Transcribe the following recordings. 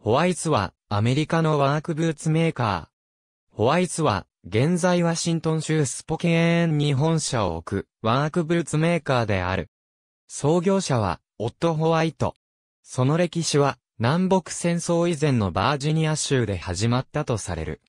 ホワイツは、アメリカのワークブーツメーカー。ホワイツは、現在ワシントン州スポケーンに本社を置く、ワークブーツメーカーである。創業者は、オット・ホワイト。その歴史は、南北戦争以前のバージニア州で始まったとされる。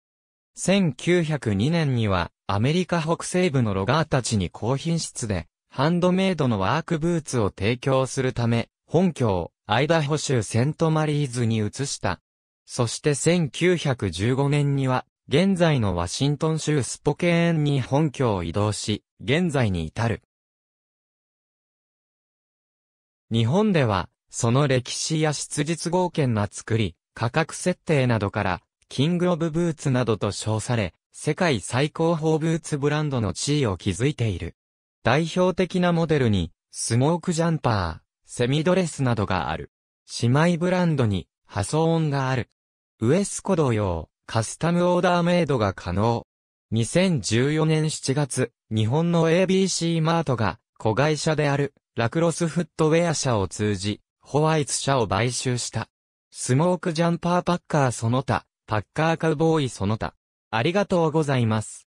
1902年には、アメリカ北西部のロガーたちに高品質で、ハンドメイドのワークブーツを提供するため、本をアイダホ州セントマリーズに移した。そして1915年には、現在のワシントン州スポケーンに本拠を移動し、現在に至る。日本では、その歴史や質実合憲な作り、価格設定などから、キングオブブーツなどと称され、世界最高峰ブーツブランドの地位を築いている。代表的なモデルに、スモークジャンパー、セミドレスなどがある。姉妹ブランドに破損音がある。ウエスコ同様、カスタムオーダーメイドが可能。2014年7月、日本の ABC マートが子会社であるラクロスフットウェア社を通じ、ホワイツ社を買収した。スモークジャンパーパッカーその他、パッカーカウボーイその他。ありがとうございます。